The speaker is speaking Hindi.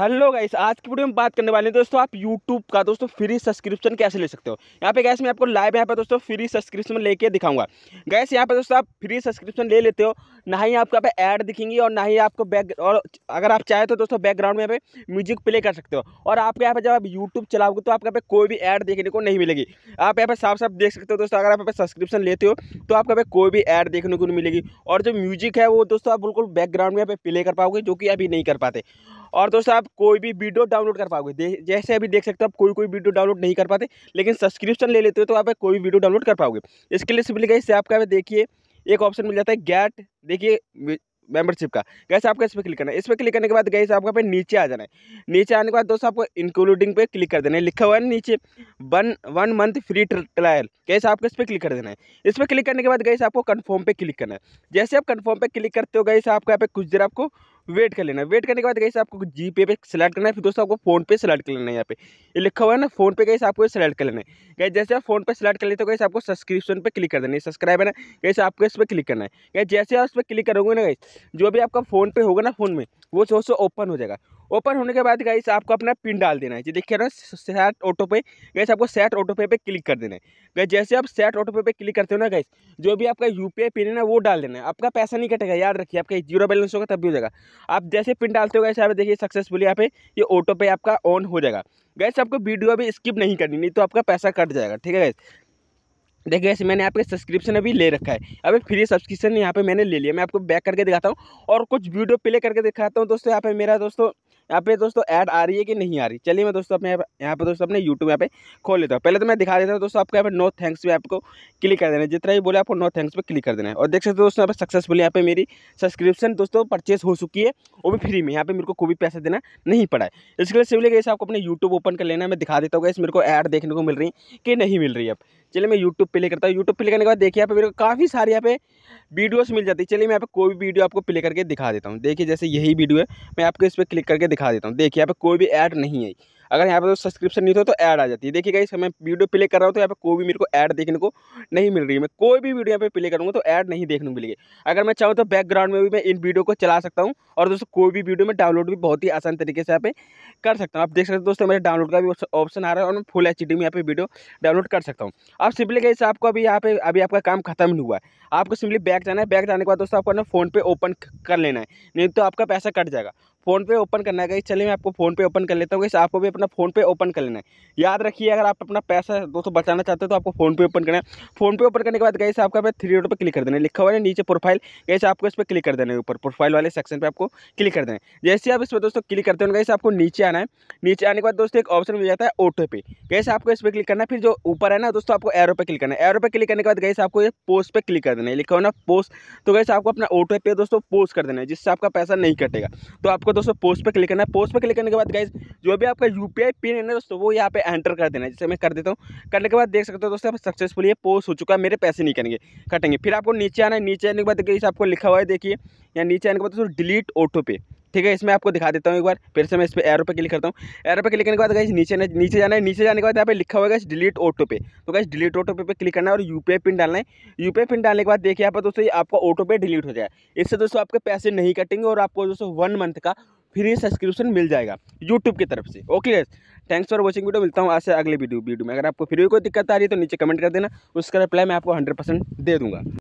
हेलो गाइस आज की वीडियो में बात करने वाले हैं दोस्तों आप यूट्यूब का दोस्तों फ्री सब्सक्रिप्शन कैसे ले सकते हो यहाँ पे गैस मैं आपको लाइव यहाँ पे दोस्तों फ्री सब्सक्रिप्शन लेके दिखाऊंगा गैस यहाँ पे दोस्तों आप फ्री सब्सक्रिप्शन ले लेते हो ना ही आपको यहाँ पे ऐड दिखेंगी और ना ही आपको बैक और अगर आप चाहे तो दोस्तों बैकग्राउंड में यहाँ पे म्यूजिक प्ले कर सकते हो और आपके यहाँ पे जब आप यूट्यूब चलाओगे तो आपके यहाँ पे कोई भी ऐड देखने को नहीं मिलेगी आप यहाँ पे साफ साफ देख सकते हो दोस्तों अगर आप यहाँ सब्सक्रिप्शन लेते हो तो आपके यहाँ पे कोई भी ऐड देखने को नहीं मिलेगी और जो म्यूजिक है वो दोस्तों आप बिल्कुल बैकग्राउंड में यहाँ पे प्ले कर पाओगे जो कि अभी नहीं कर पाते और दोस्तों आप कोई भी वीडियो डाउनलोड कर पाओगे जैसे अभी देख सकते हो आप कोई कोई वीडियो डाउनलोड नहीं कर पाते लेकिन सब्सक्रिप्शन ले लेते हो तो आप कोई वीडियो डाउनलोड कर पाओगे इसके लिए सिंपली गैस आपका देखिए एक ऑप्शन मिल जाता है गैट देखिए मेंबरशिप का गैस आपको इस पर क्लिक करना है इस पर क्लिक करने के बाद गैस आपका पे नीचे आ जाना है नीचे आने के बाद दोस्तों आपको इंक्लूडिंग पे क्लिक कर देना है लिखा हुआ है नीचे one one month free trial guys आपको इस पर क्लिक कर देना है इस पर क्लिक करने के बाद गैस आपको कन्फर्म पे क्लिक करना है जैसे आप कन्फर्म पे क्लिक करते हो गए आपका यहाँ पे कुछ देर आपको वेट कर लेना वेट करने के बाद कैसे आपको जी पे पे सेलेक्ट करना है फिर दोस्तों आपको फोन पे सेलेक्ट कर लेना है यहाँ पे ये लिखा हुआ है ना फोन पे कैसे आपको सेलेक्ट कर लेना है कैसे जैसे आप फोन पे सेलेक्ट कर लेते हो कैसे आपको सब्सक्रिप्शन पे क्लिक कर देना है सब्सक्राइब है ना कैसे आपको इस पर क्लिक करना है कैसे जैसे आप उस पर क्लिक करोगे ना कैसे जो भी आपका फोन पे होगा ना फोन में वो सोचो ओपन हो जाएगा ओपन होने के बाद गाइस आपको अपना पिन डाल देना है जी देखिए ना सेट ऑटो पे गैस आपको सेट ऑटो पे पे क्लिक कर देना है गैस जैसे आप सेट ऑटो पे पे क्लिक करते हो ना गैस जो भी आपका यू पिन है ना वो डाल देना है आपका पैसा नहीं कटेगा याद रखिए आपका जीरो बैलेंस होगा तब भी हो जाएगा आप जैसे पिन डालते हो गैस आप देखिए सक्सेसफुली यहाँ पे ये ऑटो पे आपका ऑन हो जाएगा गैस आपको वीडियो अभी स्किप नहीं करनी नहीं तो आपका पैसा कट जाएगा ठीक है गैस देखिए वैसे मैंने आपके सब्सक्रिप्शन अभी ले रखा है अभी फ्री सब्सक्रिप्शन यहाँ पे मैंने ले लिया मैं आपको बैक करके दिखाता हूँ और कुछ वीडियो प्ले करके दिखाता हूँ दोस्तों यहाँ पे मेरा दोस्तों यहाँ पे दोस्तों ऐड आ रही है कि नहीं आ रही चलिए मैं दोस्तों अपने यहाँ पे दोस्तों अपने यूट्यूब यहाँ पे खोल लेता हूँ पहले तो मैं दिखा देता हूँ दोस्तों आपको यहाँ पे नो थैंक्स भी आपको क्लिक कर देना है जितना भी बोले आपको नो थैंक्स पर क्लिक कर देना है और देख सकते हो दोस्तों यहाँ पर सक्सेसफुल यहाँ पे मेरी सब्सक्रिप्शन दोस्तों परचेस हो चुकी है वो भी फ्री में यहाँ पे मेरे को कोई भी पैसा देना नहीं पड़ा है इसके लिए सिविल गैस आपको अपने यूट्यूब ओपन कर लेना है मैं दिखा देता हूँ इस मेरे को ऐड देखने को मिल रही है कि नहीं मिल रही है अब चलिए मैं यूट्यूब प्ले करता हूँ यूट्यूब प्ले करने के बाद देखिए यहाँ पे मेरे को काफ़ी सारे यहाँ पे वीडियोस मिल जाती है चलिए मैं यहाँ पे कोई भी वीडियो आपको प्ले करके दिखा देता हूँ देखिए जैसे यही वीडियो है मैं आपको इस पर क्लिक करके दिखा देता हूँ देखिए यहाँ पे कोई भी ऐड नहीं आई अगर यहाँ पर तो सब्सक्रिप्शन नहीं था तो ऐड आ जाती है देखिए गाइस मैं वीडियो प्ले कर रहा हूँ तो यहाँ पर कोई भी मेरे को ऐड देखने को नहीं मिल रही है मैं कोई भी वीडियो यहाँ पे प्ले करूँगा तो ऐड नहीं देखने को मिलेगी अगर मैं चाहूँ तो बैकग्राउंड में भी मैं इन वीडियो को चला सकता हूँ और दोस्तों कोई भी वीडियो में डाउनलोड भी बहुत ही आसान तरीके से यहाँ पे कर सकता हूँ आप देख सकते हो दोस्तों मेरे डाउनलोड का भी ऑप्शन आ रहा है और मैं फुल एच में यहाँ पे वीडियो डाउनलोड कर सकता हूँ आप सिंपली गाइस आपको अभी यहाँ पे अभी आपका काम खत्म नहीं हुआ है आपको सिंपली बैक जाना है बैक जाने के बाद दोस्तों आपको ना फ़ोन पे ओपन कर लेना है नहीं तो आपका पैसा कट जाएगा फ़ोन पे ओपन करना है गई चलिए मैं आपको फ़ोन पे ओपन कर लेता हूँ गई आपको भी अपना फ़ोन पे ओपन कर लेना है याद रखिए अगर आप अपना पैसा दोस्तों बचाना चाहते हो तो आपको फ़ोन पे ओपन करना है फ़ोन पे ओपन करने के बाद गई आपका थ्री रोड पर क्लिक कर देना है लिखा हुआ है नीचे प्रोफाइल गई आपको इस पर क्लिक कर देना है ऊपर प्रोफाइल वाले सेक्शन पर आपको क्लिक कर देना है जैसे आप इस पर दोस्तों क्लिक करते हो गई आपको नीचे आना है नीचे आने के बाद दोस्तों एक ऑप्शन मिल जाता है ऑटो पे कैसे आपको इस पर क्लिक करना है फिर जो ऊपर है ना दोस्तों आपको एरो पर क्लिक करना है एरो पर क्लिक करने के बाद गई आपको ये पोस्ट पे क्लिक कर देना है लिखा हुआ ना पोस्ट तो गई आपको अपना ऑटो पे दोस्तों पोस्ट कर देना है जिससे आपका पैसा नहीं कटेगा तो आपको आपको दोस्तों पोस्ट पर क्लिक करना है पोस्ट पर क्लिक करने के बाद गाइज जो भी आपका यू पिन है ना दोस्तों वो यहाँ पे एंटर कर देना है जैसे मैं कर देता हूँ करने के बाद देख सकते हो दोस्तों सक्सेसफुली ये पोस्ट हो चुका है मेरे पैसे नहीं करेंगे कटेंगे फिर आपको नीचे आना है नीचे आने के बाद गाइज आपको लिखा हुआ है देखिए या नीचे आने के बाद दोस्तों डिलीट ऑटो पे ठीक है इसमें आपको दिखा देता हूँ एक बार फिर से मैं इस पर एरो पे क्लिक करता हूँ एरो पर क्लिक करने के बाद गाइस नीचे नीचे जाना है नीचे जाने के बाद यहाँ पे लिखा हुआ है डिलीट ऑटो तो पे तो गाइस डिलीट ऑटो पे पे क्लिक करना है और यूपीआई पिन डालना है यूपीआई पिन डालने के बाद देखिए यहाँ पर दोस्तों आपका ऑटो पे डिलीट हो जाएगा इससे दोस्तों आपके पैसे नहीं कटेंगे और आपको दोस्तों वन मंथ का फ्री सब्सक्रिप्शन मिल जाएगा यूट्यूब की तरफ से okay guys thanks for watching video मिलता हूँ आज से अगले वीडियो वीडियो में अगर आपको फ्री कोई दिक्कत आ रही है तो नीचे कमेंट कर देना उसका रिप्लाई मैं आपको हंड्रेड परसेंट दे दूँगा